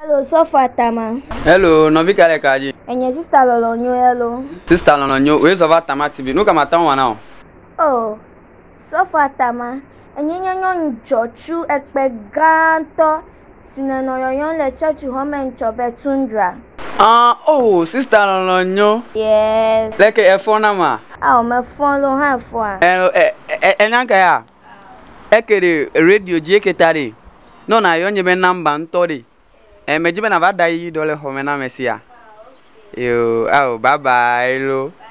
Hello, Sọfọ Atama. Hello, nọvi ka le ka dzi. Enye sista lɔlɔ nyo hello. Sista lɔlɔ nyo, oye Sọfọ Atama TV, nu kama tɔn Oh, o. O, Sọfọ Atama, enye nye nyɔnu dzɔtsu ekpe gãtɔ si ne nɔ le tsɛtsi xɔme ŋtsɔ be tundra. Ah, oh, sister lɔlɔ nyo. Yes. Leke efɔ na ma. Ah, my phone fɔ lo hã fɔa. eh, eh, ɛ ɛnyanka ya, eke de radio dzi eke ta de, nɔna yɔ nye namba ŋutɔ Eh, mejibe na ba da yi dole home na mesia. Ah, Yo, au, bye bye, lo. Bye.